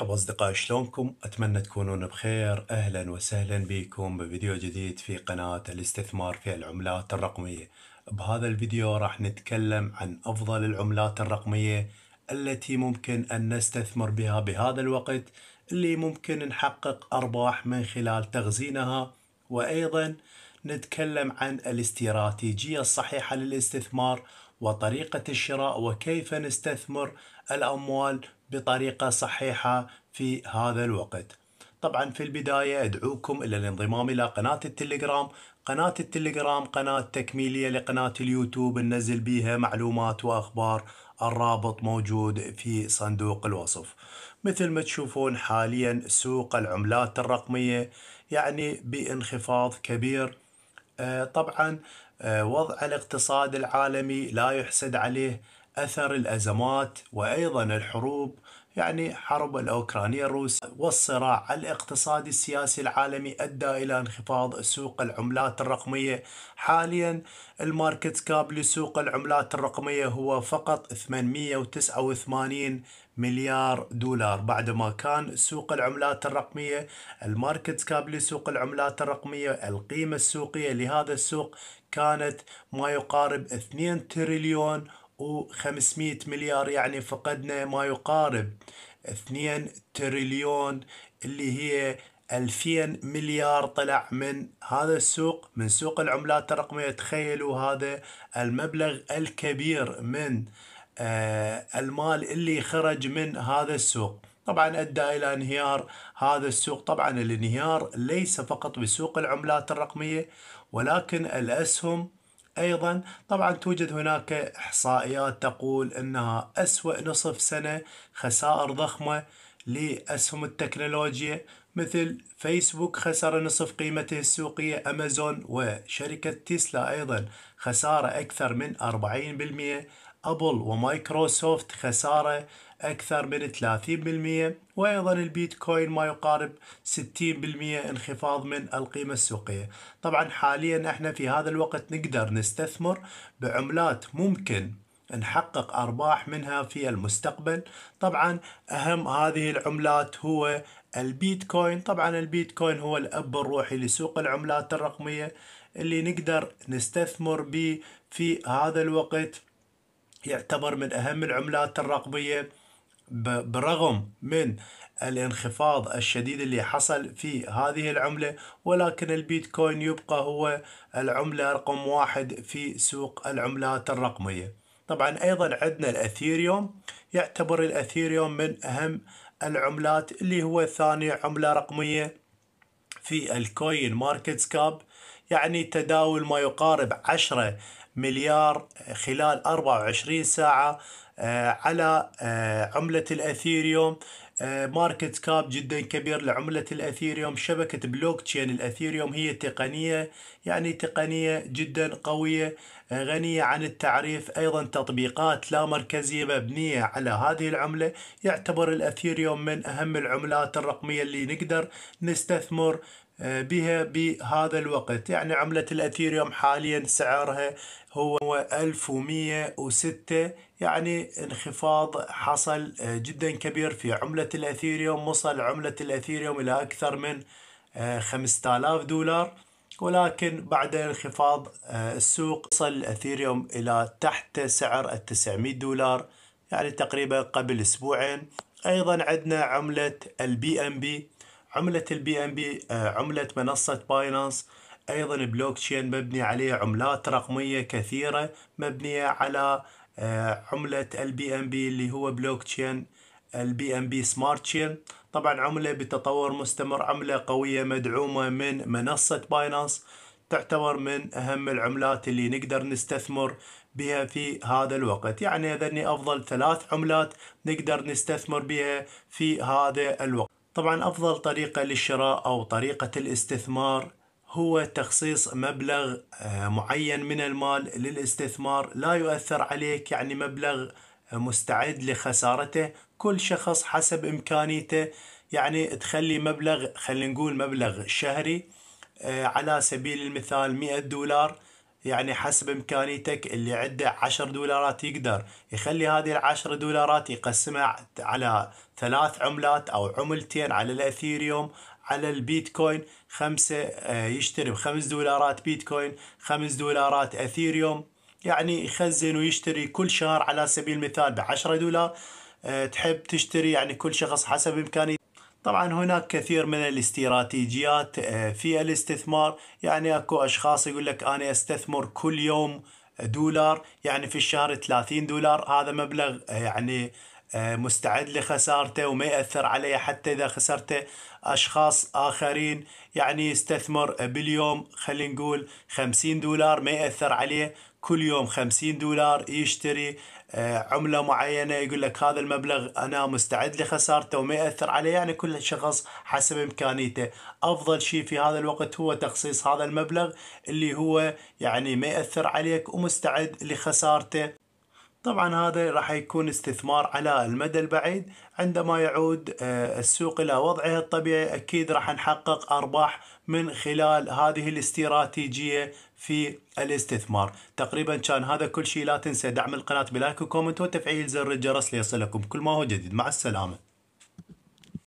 مرحبا أصدقائي شلونكم؟ أتمنى تكونون بخير أهلا وسهلا بكم بفيديو جديد في قناة الاستثمار في العملات الرقمية بهذا الفيديو راح نتكلم عن أفضل العملات الرقمية التي ممكن أن نستثمر بها بهذا الوقت اللي ممكن نحقق أرباح من خلال تخزينها وأيضا نتكلم عن الاستراتيجية الصحيحة للاستثمار وطريقة الشراء وكيف نستثمر الأموال بطريقة صحيحة في هذا الوقت. طبعا في البداية أدعوكم إلى الانضمام إلى قناة التليجرام قناة التليجرام قناة تكميلية لقناة اليوتيوب ننزل بها معلومات وأخبار الرابط موجود في صندوق الوصف مثل ما تشوفون حاليا سوق العملات الرقمية يعني بانخفاض كبير آه، طبعا آه، وضع الاقتصاد العالمي لا يحسد عليه اثر الازمات وايضا الحروب يعني حرب الاوكرانيه الروسيه والصراع الاقتصادي السياسي العالمي ادى الى انخفاض سوق العملات الرقميه حاليا الماركت كاب لسوق العملات الرقميه هو فقط 889 مليار دولار بعدما كان سوق العملات الرقميه الماركت كاب لسوق العملات الرقميه القيمه السوقيه لهذا السوق كانت ما يقارب 2 تريليون و500 مليار يعني فقدنا ما يقارب 2 تريليون اللي هي 2000 مليار طلع من هذا السوق من سوق العملات الرقمية تخيلوا هذا المبلغ الكبير من آه، المال اللي خرج من هذا السوق طبعا أدى إلى انهيار هذا السوق طبعا الانهيار ليس فقط بسوق العملات الرقمية ولكن الأسهم أيضا طبعا توجد هناك إحصائيات تقول أنها أسوأ نصف سنة خسائر ضخمة لأسهم التكنولوجيا مثل فيسبوك خسر نصف قيمته السوقية أمازون وشركة تسلا أيضا خسارة أكثر من 40% أبل ومايكروسوفت خسارة أكثر من 30% وأيضا البيتكوين ما يقارب 60% انخفاض من القيمة السوقية طبعا حاليا احنا في هذا الوقت نقدر نستثمر بعملات ممكن نحقق أرباح منها في المستقبل طبعا أهم هذه العملات هو البيتكوين طبعا البيتكوين هو الأب الروحي لسوق العملات الرقمية اللي نقدر نستثمر به في هذا الوقت يعتبر من أهم العملات الرقمية بالرغم من الانخفاض الشديد اللي حصل في هذه العملة ولكن البيتكوين يبقى هو العملة رقم واحد في سوق العملات الرقمية طبعا أيضا عندنا الأثيريوم يعتبر الأثيريوم من أهم العملات اللي هو ثاني عملة رقمية في الكوين ماركت كاب يعني تداول ما يقارب 10 مليار خلال 24 ساعة آه، على آه، عملة الأثيريوم آه، ماركت كاب جدا كبير لعملة الأثيريوم شبكة بلوك تشين الأثيريوم هي تقنية يعني تقنية جدا قوية غنية عن التعريف أيضا تطبيقات لا مركزية مبنية على هذه العملة يعتبر الأثيريوم من أهم العملات الرقمية اللي نقدر نستثمر بها بهذا الوقت يعني عملة الأثيريوم حاليا سعرها هو 1106 يعني انخفاض حصل آه، جدا كبير في عملة الأثيريوم وصل عملة الأثيريوم إلى أكثر من 5000 آه، دولار ولكن بعد انخفاض آه، السوق وصل الأثيريوم إلى تحت سعر ال 900 دولار يعني تقريبا قبل أسبوعين أيضا عندنا عملة البي ام بي عملة البي ام آه، بي عملة منصة باينانس ايضا بلوك تشين مبني عليه عملات رقمية كثيرة مبنية على آه، عملة البي ام بي اللي هو بلوك تشين البي ام بي سمارت تشين طبعا عملة بتطور مستمر عملة قوية مدعومة من منصة باينانس تعتبر من أهم العملات اللي نقدر نستثمر بها في هذا الوقت يعني هذني أفضل ثلاث عملات نقدر نستثمر بها في هذا الوقت طبعا أفضل طريقة للشراء أو طريقة الاستثمار هو تخصيص مبلغ آه، معين من المال للاستثمار لا يؤثر عليك يعني مبلغ آه، مستعد لخسارته كل شخص حسب إمكانيته يعني تخلي مبلغ خلينا نقول مبلغ شهري آه، على سبيل المثال 100 دولار يعني حسب إمكانيتك اللي عنده عشر دولارات يقدر يخلي هذه العشر دولارات يقسمها على ثلاث عملات أو عملتين على الأثيريوم على البيتكوين خمسة آه، يشتري بخمس دولارات بيتكوين خمس دولارات أثيريوم يعني يخزن ويشتري كل شهر على سبيل المثال بعشرة دولار آه، تحب تشتري يعني كل شخص حسب إمكانيته طبعا هناك كثير من الاستراتيجيات آه، في الاستثمار يعني اكو اشخاص يقول لك انا استثمر كل يوم دولار يعني في الشهر 30 دولار هذا مبلغ آه، يعني آه، مستعد لخسارته وما يأثر عليه حتى إذا خسرته أشخاص آخرين يعني يستثمر باليوم خلينا نقول 50 دولار ما يأثر عليه كل يوم 50 دولار يشتري آه، عملة معينة يقول لك هذا المبلغ أنا مستعد لخسارته وما يأثر عليه يعني كل شخص حسب إمكانيته أفضل شيء في هذا الوقت هو تخصيص هذا المبلغ اللي هو يعني ما يأثر عليك ومستعد لخسارته طبعا هذا راح يكون استثمار على المدى البعيد عندما يعود آه، السوق الى وضعه الطبيعي اكيد راح نحقق ارباح من خلال هذه الاستراتيجيه في الاستثمار تقريبا كان هذا كل شيء لا تنسى دعم القناه بلايك وكومنت وتفعيل زر الجرس ليصلكم كل ما هو جديد مع السلامه